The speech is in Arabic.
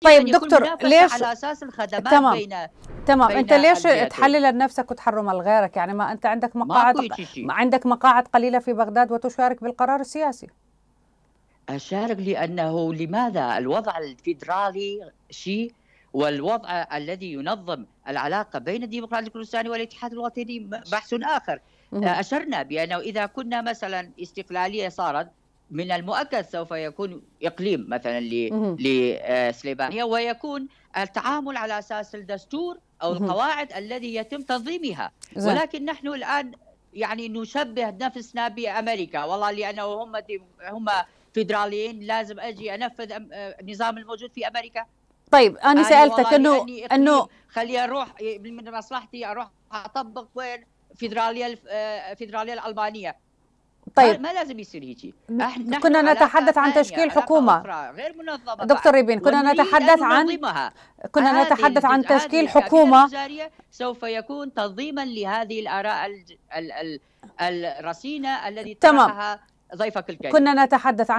طيب دكتور ليش على اساس الخدمات تمام. بين تمام بين انت ليش تحلل لنفسك وتحرم لغيرك يعني ما انت عندك مقاعد عندك مقاعد قليله في بغداد وتشارك بالقرار السياسي أشارك لأنه لماذا الوضع الفيدرالي شيء والوضع الذي ينظم العلاقة بين الديمقراطية الكردستانية والاتحاد الوطني بحث آخر أشرنا بأنه إذا كنا مثلا استقلالية صارت من المؤكد سوف يكون اقليم مثلا لسليبانيا آه، ويكون التعامل على اساس الدستور او القواعد الذي يتم تنظيمها ولكن نحن الان يعني نشبه نفسنا بامريكا والله لانه هم هم فيدراليين لازم اجي انفذ آه، النظام الموجود في امريكا طيب انا سالتك انه انه خلي اروح من مصلحتي اروح اطبق وين فيدراليه الفيدراليه آه، الالمانيه طيب ما لازم يصير هيجي كنا نتحدث عن تشكيل حكومه غير منظمه دكتور ريبين كنا نتحدث عن كنا نتحدث عن تشكيل حكومه سوف يكون تنظيما لهذه الاراء الرصينه التي تمام ضيفك الكريم كنا نتحدث عن